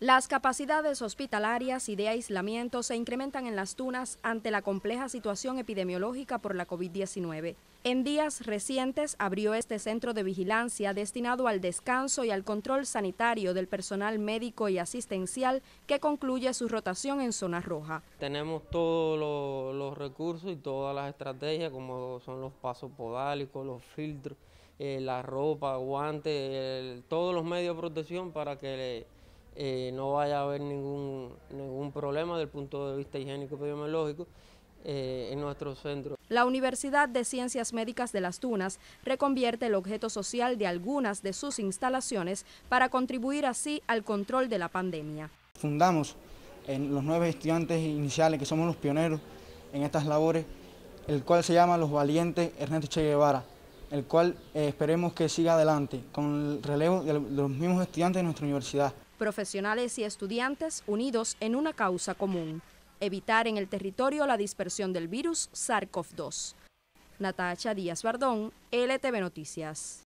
Las capacidades hospitalarias y de aislamiento se incrementan en las tunas ante la compleja situación epidemiológica por la COVID-19. En días recientes abrió este centro de vigilancia destinado al descanso y al control sanitario del personal médico y asistencial que concluye su rotación en zona roja. Tenemos todos los, recursos y todas las estrategias como son los pasos podálicos, los filtros, eh, la ropa, guantes, todos los medios de protección para que... Eh, no vaya a haber ningún, problema desde el punto de vista higiénico epidemiológico eh, en nuestro centro. La Universidad de Ciencias Médicas de Las Tunas reconvierte el objeto social de algunas de sus instalaciones para contribuir así al control de la pandemia. Fundamos en los nueve estudiantes iniciales que somos los pioneros en estas labores, el cual se llama Los Valientes Ernesto Che Guevara, el cual eh, esperemos que siga adelante con el relevo de los mismos estudiantes de nuestra universidad profesionales y estudiantes unidos en una causa común, evitar en el territorio la dispersión del virus SARS-CoV-2. Natacha Díaz Bardón, LTV Noticias.